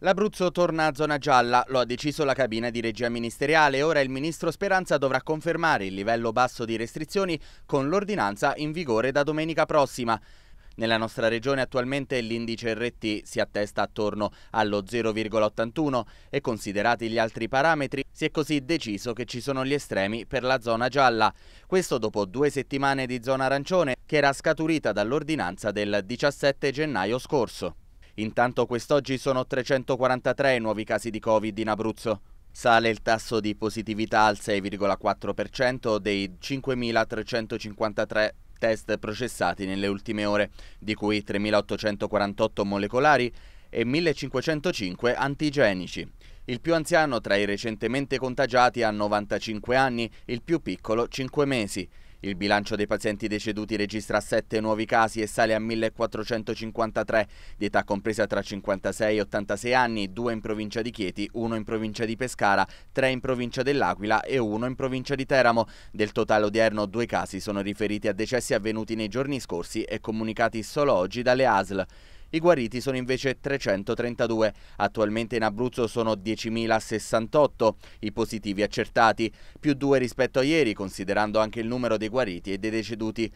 L'Abruzzo torna a zona gialla, lo ha deciso la cabina di regia ministeriale. Ora il ministro Speranza dovrà confermare il livello basso di restrizioni con l'ordinanza in vigore da domenica prossima. Nella nostra regione attualmente l'indice RT si attesta attorno allo 0,81 e considerati gli altri parametri si è così deciso che ci sono gli estremi per la zona gialla. Questo dopo due settimane di zona arancione che era scaturita dall'ordinanza del 17 gennaio scorso. Intanto quest'oggi sono 343 nuovi casi di Covid in Abruzzo. Sale il tasso di positività al 6,4% dei 5.353 test processati nelle ultime ore, di cui 3.848 molecolari e 1.505 antigenici. Il più anziano tra i recentemente contagiati ha 95 anni, il più piccolo 5 mesi. Il bilancio dei pazienti deceduti registra 7 nuovi casi e sale a 1453, di età compresa tra 56 e 86 anni, 2 in provincia di Chieti, 1 in provincia di Pescara, 3 in provincia dell'Aquila e 1 in provincia di Teramo. Del totale odierno due casi sono riferiti a decessi avvenuti nei giorni scorsi e comunicati solo oggi dalle ASL. I guariti sono invece 332. Attualmente in Abruzzo sono 10.068 i positivi accertati, più due rispetto a ieri, considerando anche il numero dei guariti e dei deceduti.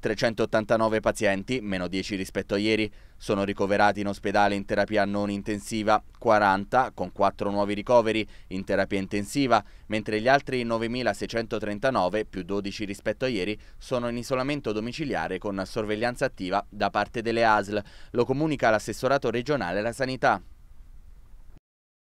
389 pazienti, meno 10 rispetto a ieri, sono ricoverati in ospedale in terapia non intensiva 40, con 4 nuovi ricoveri in terapia intensiva, mentre gli altri 9.639, più 12 rispetto a ieri, sono in isolamento domiciliare con sorveglianza attiva da parte delle ASL. Lo comunica l'assessorato regionale alla sanità.